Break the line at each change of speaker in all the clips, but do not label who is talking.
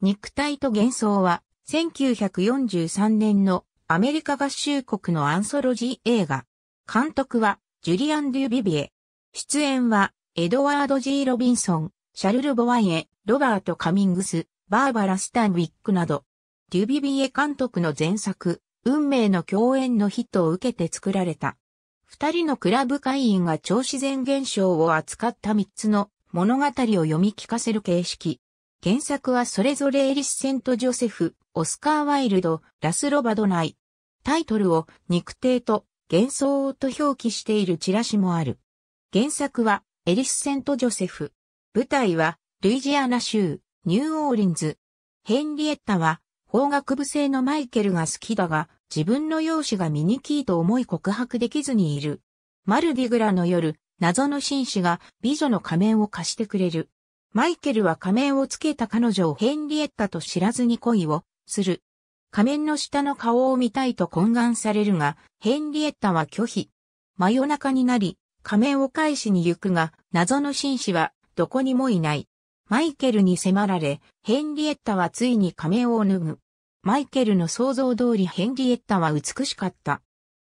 肉体と幻想は、1943年のアメリカ合衆国のアンソロジー映画。監督は、ジュリアン・デュビビエ。出演は、エドワード・ジー・ロビンソン、シャルル・ボワイエ、ロバート・カミングス、バーバラ・スタンウィックなど。デュビビエ監督の前作、運命の共演のヒットを受けて作られた。二人のクラブ会員が超自然現象を扱った三つの物語を読み聞かせる形式。原作はそれぞれエリス・セント・ジョセフ、オスカー・ワイルド、ラス・ロバドナイ。タイトルを肉体と幻想と表記しているチラシもある。原作はエリス・セント・ジョセフ。舞台はルイジアナ州、ニューオーリンズ。ヘンリエッタは法学部生のマイケルが好きだが、自分の容姿が醜いと思い告白できずにいる。マルディグラの夜、謎の紳士が美女の仮面を貸してくれる。マイケルは仮面をつけた彼女をヘンリエッタと知らずに恋をする。仮面の下の顔を見たいと懇願されるが、ヘンリエッタは拒否。真夜中になり、仮面を返しに行くが、謎の紳士はどこにもいない。マイケルに迫られ、ヘンリエッタはついに仮面を脱ぐ。マイケルの想像通りヘンリエッタは美しかった。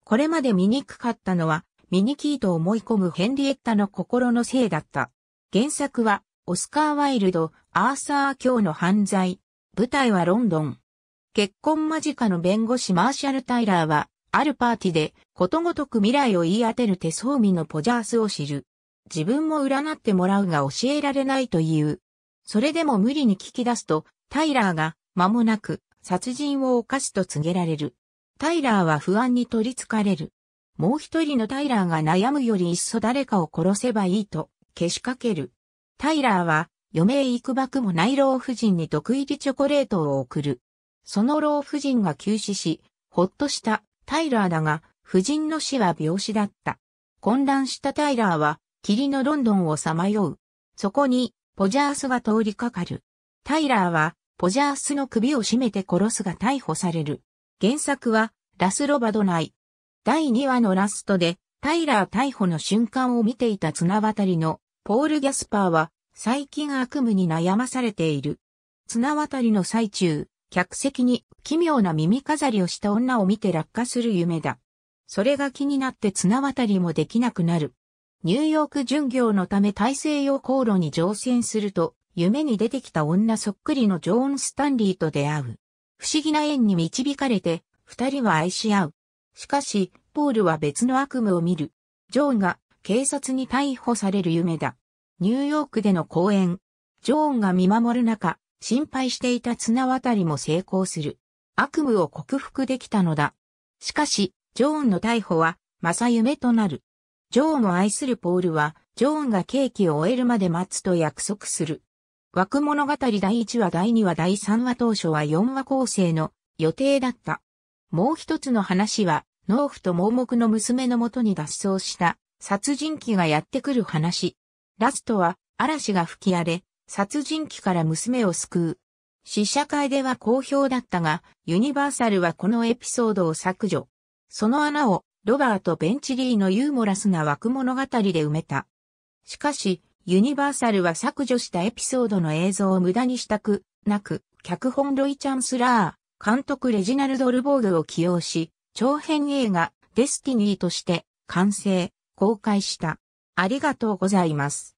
これまで醜かったのは、醜いと思い込むヘンリエッタの心のせいだった。原作は、オスカー・ワイルド、アーサー・卿の犯罪。舞台はロンドン。結婚間近の弁護士マーシャル・タイラーは、あるパーティーで、ことごとく未来を言い当てる手相見のポジャースを知る。自分も占ってもらうが教えられないという。それでも無理に聞き出すと、タイラーが、間もなく、殺人を犯すと告げられる。タイラーは不安に取りつかれる。もう一人のタイラーが悩むよりいっそ誰かを殺せばいいと、けしかける。タイラーは、余命くばくもない老婦人に毒入りチョコレートを送る。その老婦人が急死し、ほっとしたタイラーだが、夫人の死は病死だった。混乱したタイラーは、霧のロンドンをさまよう。そこに、ポジャースが通りかかる。タイラーは、ポジャースの首を絞めて殺すが逮捕される。原作は、ラスロバドナイ。第2話のラストで、タイラー逮捕の瞬間を見ていた綱渡りのポール・ギャスパーは最近悪夢に悩まされている。綱渡りの最中、客席に奇妙な耳飾りをした女を見て落下する夢だ。それが気になって綱渡りもできなくなる。ニューヨーク巡業のため大西洋航路に乗船すると、夢に出てきた女そっくりのジョーン・スタンリーと出会う。不思議な縁に導かれて、二人は愛し合う。しかし、ポールは別の悪夢を見る。ジョーンが警察に逮捕される夢だ。ニューヨークでの公演。ジョーンが見守る中、心配していた綱渡りも成功する。悪夢を克服できたのだ。しかし、ジョーンの逮捕は、正夢となる。ジョーンを愛するポールは、ジョーンが刑期を終えるまで待つと約束する。枠物語第1話第2話第3話当初は4話構成の予定だった。もう一つの話は、農夫と盲目の娘のもとに脱走した殺人鬼がやってくる話。ラストは、嵐が吹き荒れ、殺人鬼から娘を救う。試写会では好評だったが、ユニバーサルはこのエピソードを削除。その穴を、ロバート・ベンチリーのユーモラスな枠物語で埋めた。しかし、ユニバーサルは削除したエピソードの映像を無駄にしたく、なく、脚本ロイ・チャンスラー、監督レジナルド・ルボードを起用し、長編映画、デスティニーとして、完成。公開した。ありがとうございます。